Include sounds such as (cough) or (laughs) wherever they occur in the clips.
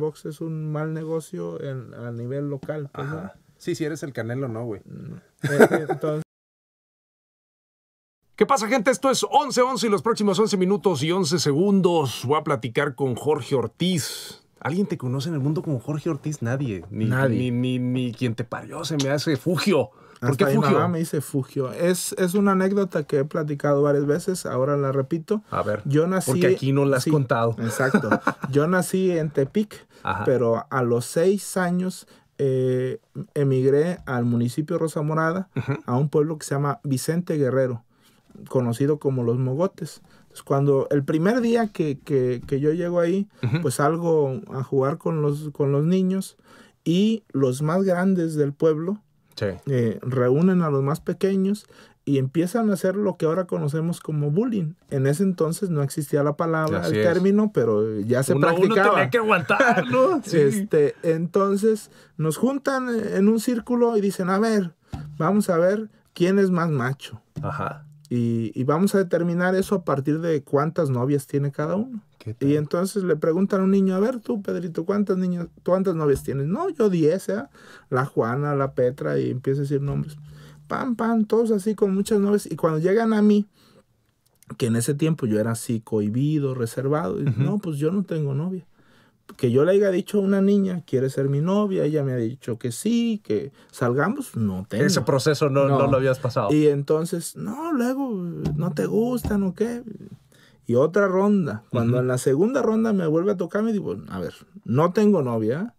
box es un mal negocio en, a nivel local. Pues, Sí, si eres el canelo, no, güey. Mm, eh, eh, (laughs) entonces... ¿Qué pasa, gente? Esto es 11.11 y los próximos 11 minutos y 11 segundos voy a platicar con Jorge Ortiz. ¿Alguien te conoce en el mundo como Jorge Ortiz? Nadie. Ni, Nadie. Ni, ni, ni, quien te parió se me hace fugio. ¿Por me dice Fugio. Es, es una anécdota que he platicado varias veces, ahora la repito. A ver. Yo nací. Porque aquí no la has contado. Exacto. (laughs) Yo nací en Tepic, pero a los seis años eh, emigré al municipio de Rosa Morada, a un pueblo que se llama Vicente Guerrero, conocido como Los Mogotes. Entonces, cuando el primer día que, que, yo llego ahí, pues salgo a jugar con los, con los niños y los más grandes del pueblo eh, reúnen a los más pequeños y empiezan a hacer lo que ahora conocemos como bullying. En ese entonces no existía la palabra, el término, pero ya se practicaba. Uno tenía que aguantarlo. (laughs) este, entonces nos juntan en un círculo y dicen, a ver, vamos a ver quién es más macho. Ajá. Y, vamos a determinar eso a partir de cuántas novias tiene cada uno. Y entonces le preguntan a un niño, a ver tú, Pedrito, ¿cuántas, niños, cuántas novias tienes? No, yo 10, ¿eh? la Juana, la Petra, y empieza a decir nombres. Pam, pam, todos así con muchas novias. Y cuando llegan a mí, que en ese tiempo yo era así cohibido, reservado, y, no, pues yo no tengo novia que yo le haya dicho a una niña, quiere ser mi novia, ella me ha dicho que sí, que salgamos, no tengo. Ese proceso no, no. lo habías pasado. Y entonces, no, luego no te gustan o qué. Y otra ronda. Cuando en la segunda ronda me vuelve a tocar, me digo, a ver, no tengo novia,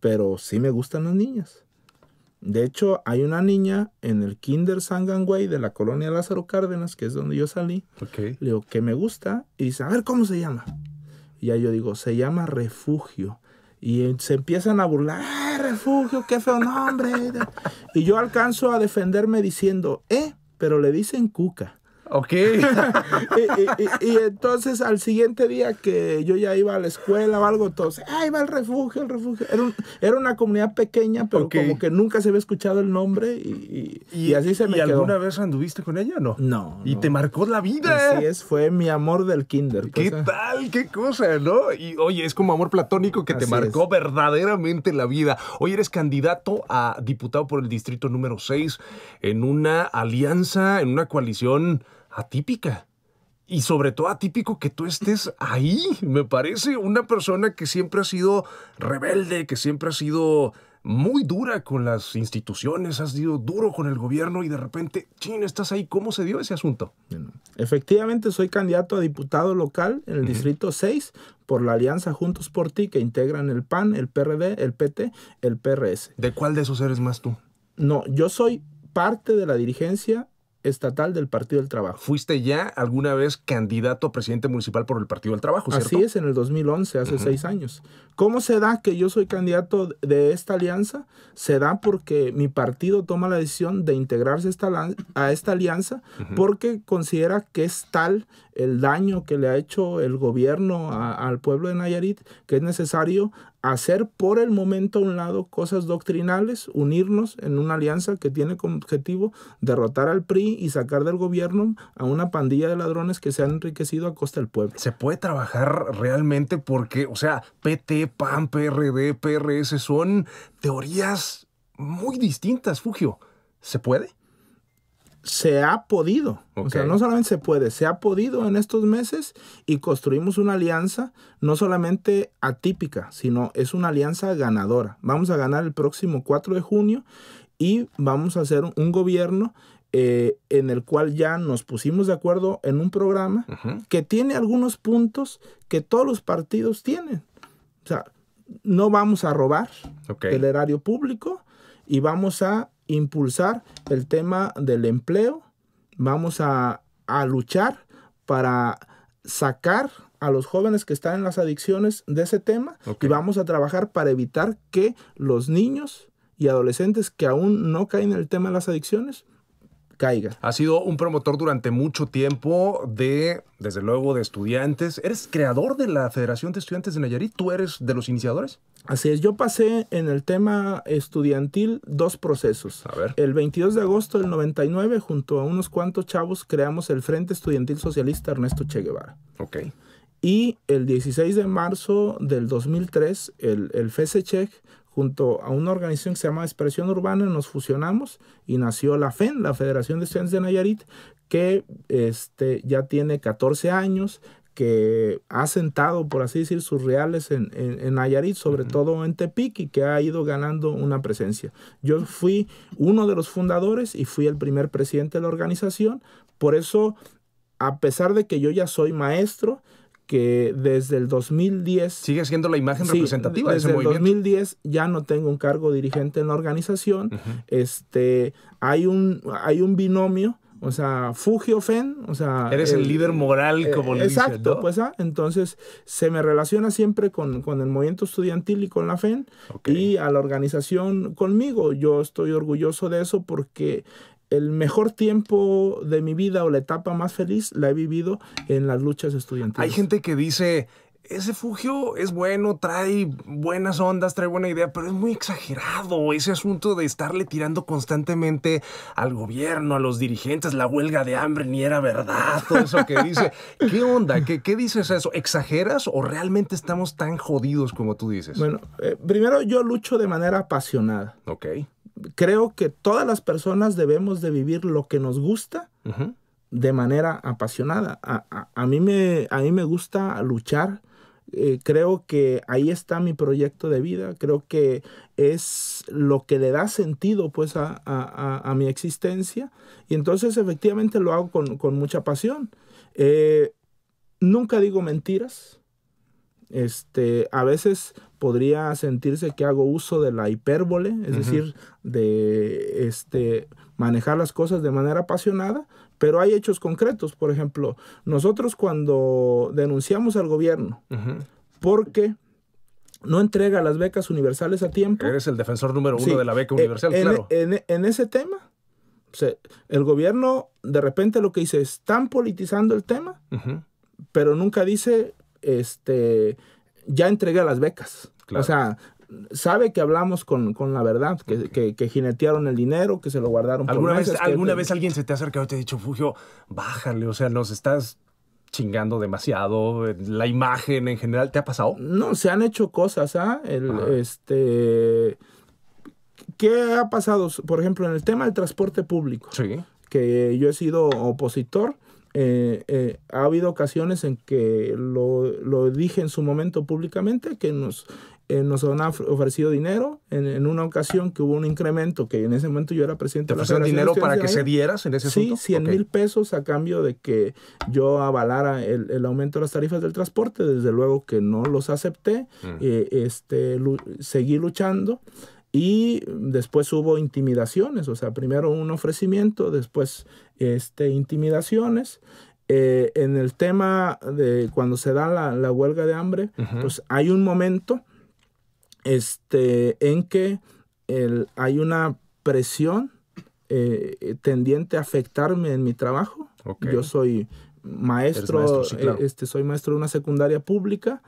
pero sí me gustan las niñas. De hecho, hay una niña en el Kinder Sangangüey de la colonia Lázaro Cárdenas, que es donde yo salí. Le digo, que me gusta. Y dice, a ver, ¿cómo se llama? Y ahí yo digo, se llama refugio. Y eh, se empiezan a burlar, eh, refugio, qué feo nombre. (laughs) Y yo alcanzo a defenderme diciendo, eh, pero le dicen cuca. Ok. (laughs) y, entonces al siguiente día que yo ya iba a la escuela o algo, todos, ahí va el refugio, el refugio! Era, una comunidad pequeña, pero como que nunca se había escuchado el nombre y, así se me quedó. ¿Y alguna vez anduviste con ella no? No. Y te marcó la vida. Así es, fue mi amor del kinder. Pues, ¿Qué eh. tal? ¿Qué cosa, no? Y oye, es como amor platónico que te marcó verdaderamente la vida. Hoy eres candidato a diputado por el distrito número 6 en una alianza, en una coalición atípica. Y sobre todo atípico que tú estés ahí. Me parece una persona que siempre ha sido rebelde, que siempre ha sido muy dura con las instituciones, has sido duro con el gobierno y de repente, chin, estás ahí. ¿Cómo se dio ese asunto? Efectivamente, soy candidato a diputado local en el Distrito 6 por la alianza Juntos por Ti que integran el PAN, el PRD, el PT, el PRS. ¿De cuál de esos eres más tú? No, yo soy parte de la dirigencia estatal del Partido del Trabajo. Fuiste ya alguna vez candidato a presidente municipal por el Partido del Trabajo, Así es, en el 2011, hace seis años. ¿Cómo se da que yo soy candidato de esta alianza? Se da porque mi partido toma la decisión de integrarse a esta alianza porque considera que es tal el daño que le ha hecho el gobierno al pueblo de Nayarit, que es necesario hacer por el momento a un lado cosas doctrinales, unirnos en una alianza que tiene como objetivo derrotar al PRI y sacar del gobierno a una pandilla de ladrones que se han enriquecido a costa del pueblo. Se puede trabajar realmente porque, o sea, PT, PAN, PRD, PRS son teorías muy distintas, Fugio. ¿Se puede? se ha podido. O sea, no solamente se puede, se ha podido en estos meses y construimos una alianza no solamente atípica, sino es una alianza ganadora. Vamos a ganar el próximo 4 de junio y vamos a hacer un gobierno eh, en el cual ya nos pusimos de acuerdo en un programa que tiene algunos puntos que todos los partidos tienen. O sea, no vamos a robar el erario público y vamos a impulsar el tema del empleo, vamos a, luchar para sacar a los jóvenes que están en las adicciones de ese tema y vamos a trabajar para evitar que los niños y adolescentes que aún no caen en el tema de las adicciones caiga. Ha sido un promotor durante mucho tiempo de, desde luego, de estudiantes. Eres creador de la Federación de Estudiantes de Nayarit. ¿Tú eres de los iniciadores? Así es, yo pasé en el tema estudiantil dos procesos. A ver. El 22 de agosto del 99, junto a unos cuantos chavos, creamos el Frente Estudiantil Socialista Ernesto Che Guevara. Ok. Y el 16 de marzo del 2003, el, el junto a una organización que se llama Expresión Urbana, nos fusionamos y nació la FEN, la Federación de Estudiantes de Nayarit, que este, ya tiene 14 años, que ha sentado, por así decir, sus reales en, en, Nayarit, sobre todo en Tepic, y que ha ido ganando una presencia. Yo fui uno de los fundadores y fui el primer presidente de la organización, por eso, a pesar de que yo ya soy maestro, que desde el 2010... Sigue siendo la imagen representativa de ese Desde el 2010 ya no tengo un cargo dirigente en la organización. este, hay, un, hay un binomio o sea, Fugio Fen, o sea... Eres el, líder moral, eh, como le Exacto, pues, ah, entonces se me relaciona siempre con, el movimiento estudiantil y con la FEN y a la organización conmigo. Yo estoy orgulloso de eso porque el mejor tiempo de mi vida o la etapa más feliz la he vivido en las luchas estudiantiles. Hay gente que dice, ese Fugio es bueno, trae buenas ondas, trae buena idea, pero es muy exagerado ese asunto de estarle tirando constantemente al gobierno, a los dirigentes, la huelga de hambre, ni era verdad, todo eso que dice. (laughs) ¿Qué onda? ¿Qué, qué dices eso? ¿Exageras o realmente estamos tan jodidos como tú dices? Bueno, eh, primero yo lucho de manera apasionada. Ok. Creo que todas las personas debemos de vivir lo que nos gusta. de manera apasionada. A, mí me, a mí me gusta luchar eh, creo que ahí está mi proyecto de vida, creo que es lo que le da sentido pues, a, mi existencia y entonces efectivamente lo hago con, mucha pasión. Eh, nunca digo mentiras, este, a veces podría sentirse que hago uso de la hipérbole, es decir, de este, manejar las cosas de manera apasionada, pero hay hechos concretos, por ejemplo, nosotros cuando denunciamos al gobierno porque no entrega las becas universales a tiempo. Eres el defensor número uno de la beca eh, universal, claro. En, ese tema, el gobierno de repente lo que dice es, están politizando el tema, pero nunca dice, este, ya entregué las becas. Claro. O sea, sabe que hablamos con, la verdad, que, jinetearon el dinero, que se lo guardaron. por meses, vez, ¿alguna vez alguien se te ha acercado y te ha dicho, Fugio, bájale, o sea, nos estás chingando demasiado, la imagen en general, ¿te ha pasado? No, se han hecho cosas, ¿ah? Este... ¿Qué ha pasado? Por ejemplo, en el tema del transporte público, sí. que yo he sido opositor, eh, eh, ha habido ocasiones en que lo, lo, dije en su momento públicamente, que nos eh, nos han ofrecido dinero en, una ocasión que hubo un incremento, que en ese momento yo era presidente de ¿Te ofrecieron dinero para que, se dieras en ese momento. Sí, 100 mil pesos a cambio de que yo avalara el, aumento de las tarifas del transporte. Desde luego que no los acepté, mm. eh, este, seguí luchando. Y después hubo intimidaciones, o sea, primero un ofrecimiento, después este, intimidaciones. Eh, en el tema de cuando se da la, huelga de hambre, pues hay un momento este, en que hay una presión eh, eh, tendiente a afectarme en mi trabajo. Yo soy maestro, eh, este, soy maestro de una secundaria pública.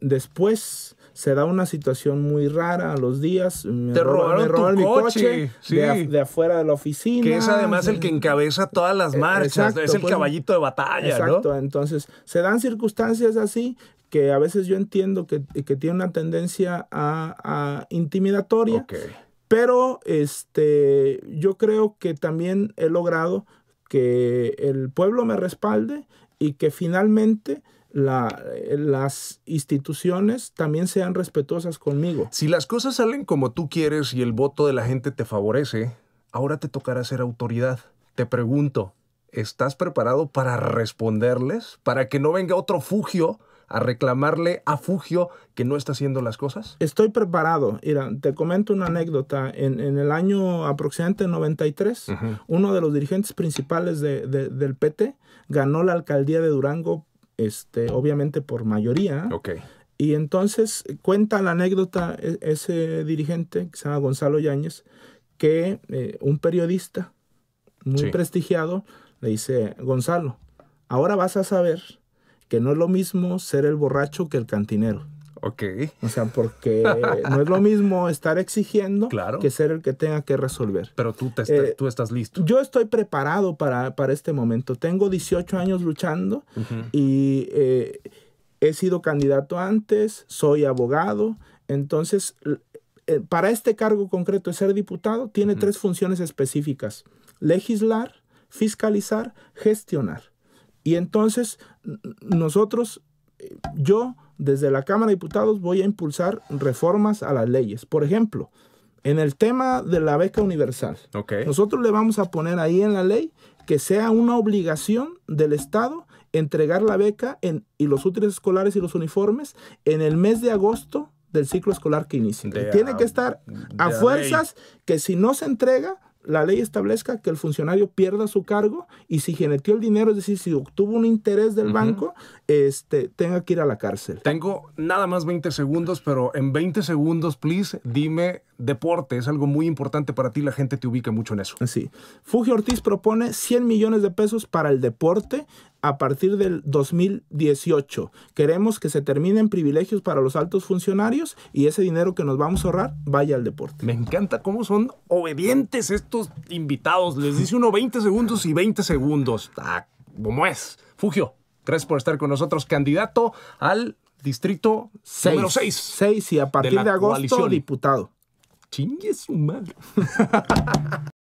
después se da una situación muy rara a los días. Me Te robaron, mi coche, de, afuera de la oficina. Que es además el mm. que encabeza todas las marchas, es el pues, caballito de batalla. Exacto, entonces se dan circunstancias así que a veces yo entiendo que, eh, tiene una tendencia a, intimidatoria, pero este, yo creo que también he logrado que el pueblo me respalde y que finalmente eh, las instituciones también sean respetuosas conmigo. Si las cosas salen como tú quieres y el voto de la gente te favorece, ahora te tocará ser autoridad. Te pregunto, ¿estás preparado para responderles? Para que no venga otro fugio a reclamarle a Fugio que no está haciendo las cosas? Estoy preparado. te comento una anécdota. En, el año aproximadamente 93, uno de los dirigentes principales del PT ganó la alcaldía de Durango, este, obviamente por mayoría. Y entonces cuenta la anécdota e, ese dirigente, que se llama Gonzalo Yáñez, que eh, un periodista muy prestigiado le dice, Gonzalo, ahora vas a saber que no es lo mismo ser el borracho que el cantinero. Ok. O sea, porque no es lo mismo estar exigiendo que ser el que tenga que resolver. Pero tú, te eh, tú estás listo. Yo estoy preparado para, este momento. Tengo 18 años luchando y eh, he sido candidato antes, soy abogado. Entonces, eh, para este cargo concreto de ser diputado, tiene tres funciones específicas. Legislar, fiscalizar, gestionar. Y entonces nosotros, eh, yo desde la Cámara de Diputados voy a impulsar reformas a las leyes. Por ejemplo, en el tema de la beca universal, nosotros le vamos a poner ahí en la ley que sea una obligación del Estado entregar la beca en, y los útiles escolares y los uniformes en el mes de agosto del ciclo escolar que inicia. Tiene que estar a fuerzas que si no se entrega, la ley establezca que el funcionario pierda su cargo y si genetió el dinero, es decir, si obtuvo un interés del banco, este, tenga que ir a la cárcel. Tengo nada más 20 segundos, pero en 20 segundos, please, dime deporte es algo muy importante para ti, la gente te ubica mucho en eso. Sí. fugio Ortiz propone 100 millones de pesos para el deporte a partir del 2018. Queremos que se terminen privilegios para los altos funcionarios y ese dinero que nos vamos a ahorrar vaya al deporte. Me encanta cómo son obedientes estos invitados. Les dice uno 20 segundos y 20 segundos. Ah, ¿Cómo es? Fugio, gracias por estar con nosotros, candidato al distrito número 6. y a partir de, agosto diputado. Tingue sumar. (laughs)